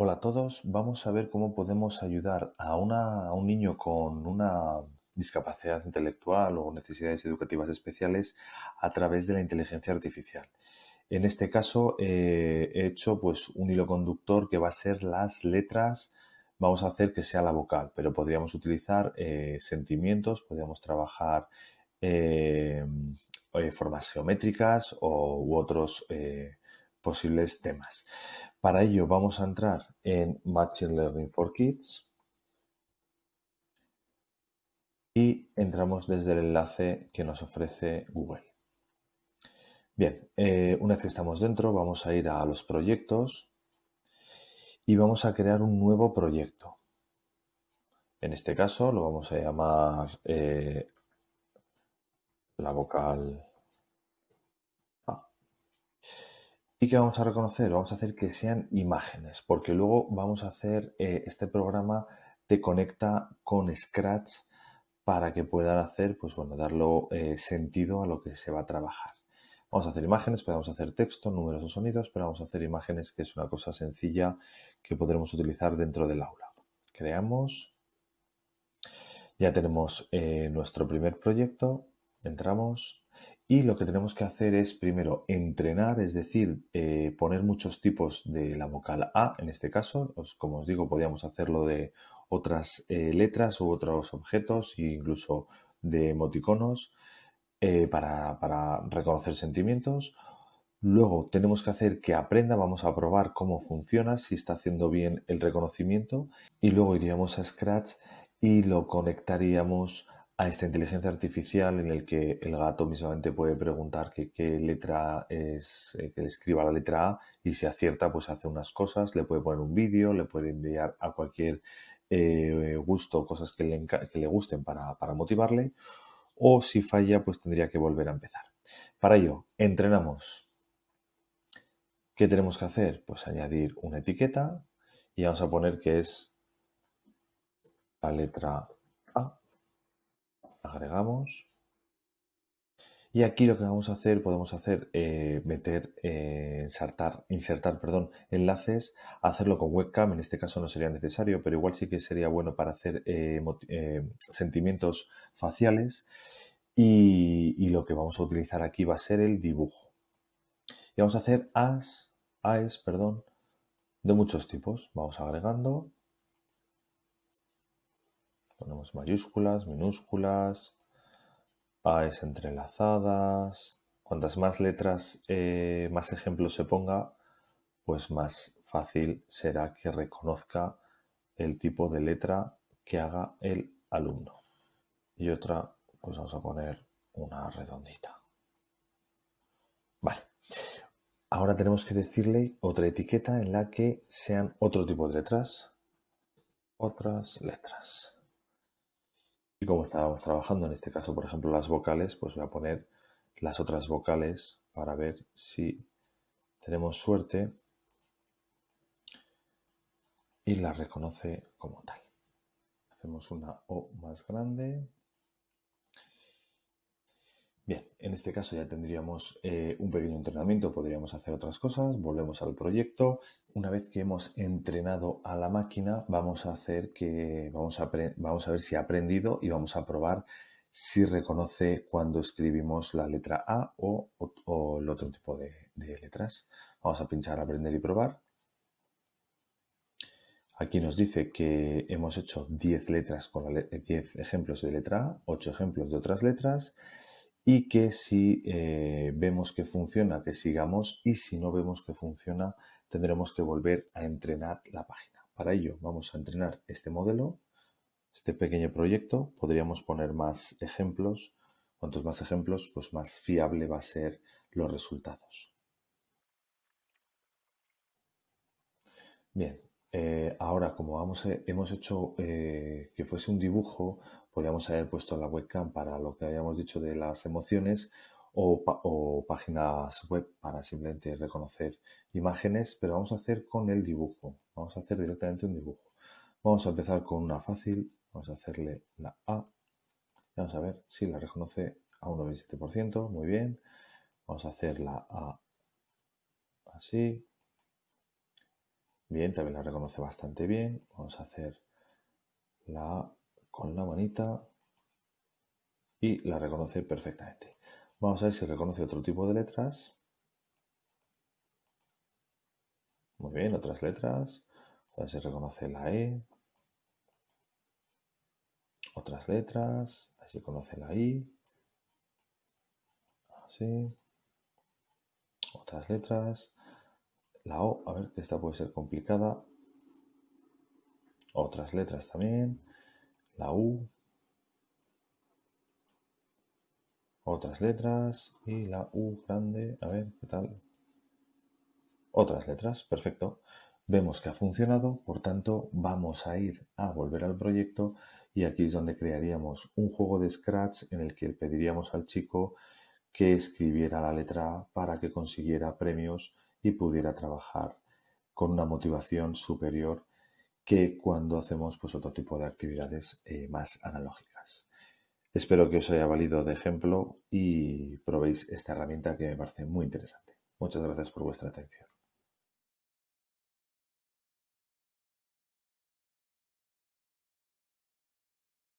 Hola a todos, vamos a ver cómo podemos ayudar a, un niño con una discapacidad intelectual o necesidades educativas especiales a través de la inteligencia artificial. En este caso eh, he hecho pues, un hilo conductor que va a ser las letras, vamos a hacer que sea la vocal, pero podríamos utilizar eh, sentimientos, podríamos trabajar eh, formas geométricas o, u otros posibles temas. Para ello vamos a entrar en Machine Learning for Kids y entramos desde el enlace que nos ofrece Google. Bien, eh, una vez que estamos dentro vamos a ir a los proyectos y vamos a crear un nuevo proyecto. En este caso lo vamos a llamar eh, la vocal ¿Y qué vamos a reconocer? Vamos a hacer que sean imágenes, porque luego vamos a hacer, eh, este programa te conecta con Scratch para que puedan hacer, pues bueno, darlo eh, sentido a lo que se va a trabajar. Vamos a hacer imágenes, podemos pues hacer texto, números o sonidos, pero vamos a hacer imágenes, que es una cosa sencilla que podremos utilizar dentro del aula. Creamos. Ya tenemos eh, nuestro primer proyecto. Entramos. Y lo que tenemos que hacer es primero entrenar, es decir, eh, poner muchos tipos de la vocal A, en este caso, como os digo, podíamos hacerlo de otras eh, letras u otros objetos incluso de emoticonos eh, para, para reconocer sentimientos. Luego tenemos que hacer que aprenda, vamos a probar cómo funciona, si está haciendo bien el reconocimiento y luego iríamos a Scratch y lo conectaríamos a esta inteligencia artificial en el que el gato mismamente puede preguntar qué letra es, eh, que escriba la letra A y si acierta pues hace unas cosas, le puede poner un vídeo, le puede enviar a cualquier eh, gusto cosas que le, gusten para, para motivarle o si falla pues tendría que volver a empezar. Para ello, entrenamos. ¿Qué tenemos que hacer? Pues añadir una etiqueta y vamos a poner que es la letra A agregamos. Y aquí lo que vamos a hacer, podemos hacer, eh, meter, eh, insertar, insertar perdón, enlaces, hacerlo con webcam, en este caso no sería necesario, pero igual sí que sería bueno para hacer eh, eh, sentimientos faciales. Y, lo que vamos a utilizar aquí va a ser el dibujo. Y vamos a hacer as, as, perdón, de muchos tipos. Vamos agregando Ponemos mayúsculas, minúsculas, AES entrelazadas. Cuantas más letras, eh, más ejemplos se ponga, pues más fácil será que reconozca el tipo de letra que haga el alumno. Y otra, pues vamos a poner una redondita. Vale. Ahora tenemos que decirle otra etiqueta en la que sean otro tipo de letras. Otras letras. Y como estábamos trabajando en este caso, por ejemplo, las vocales, pues voy a poner las otras vocales para ver si tenemos suerte y las reconoce como tal. Hacemos una O más grande, Bien, en este caso ya tendríamos eh, un pequeño entrenamiento, podríamos hacer otras cosas, volvemos al proyecto. Una vez que hemos entrenado a la máquina, vamos a hacer que vamos a, ver si ha aprendido y vamos a probar si reconoce cuando escribimos la letra A o, el otro tipo de, letras. Vamos a pinchar aprender y probar. Aquí nos dice que hemos hecho 10 letras con 10 ejemplos de letra A, 8 ejemplos de otras letras y que si eh, vemos que funciona, que sigamos y si no vemos que funciona, tendremos que volver a entrenar la página. Para ello vamos a entrenar este modelo, este pequeño proyecto. Podríamos poner más ejemplos. Cuantos más ejemplos, pues más fiable va a ser los resultados. Bien, eh, ahora, como eh, hemos hecho eh, que fuese un dibujo, podríamos haber puesto la webcam para lo que habíamos dicho de las emociones o, páginas web para simplemente reconocer imágenes, pero vamos a hacer con el dibujo. Vamos a hacer directamente un dibujo. Vamos a empezar con una fácil. Vamos a hacerle la A. Vamos a ver si la reconoce a un 97%. Muy bien. Vamos a hacer la A así. Bien, también la reconoce bastante bien. Vamos a hacer la con la manita y la reconoce perfectamente. Vamos a ver si reconoce otro tipo de letras. Muy bien, otras letras. A ver si reconoce la E. Otras letras. A ver si conoce la I. Así. Otras letras. La O, a ver, que esta puede ser complicada. Otras letras también. La U. Otras letras. Y la U grande. A ver, ¿qué tal? Otras letras, perfecto. Vemos que ha funcionado, por tanto vamos a ir a volver al proyecto y aquí es donde crearíamos un juego de Scratch en el que pediríamos al chico que escribiera la letra para que consiguiera premios y pudiera trabajar con una motivación superior que cuando hacemos pues, otro tipo de actividades eh, más analógicas. Espero que os haya valido de ejemplo y probéis esta herramienta que me parece muy interesante. Muchas gracias por vuestra atención.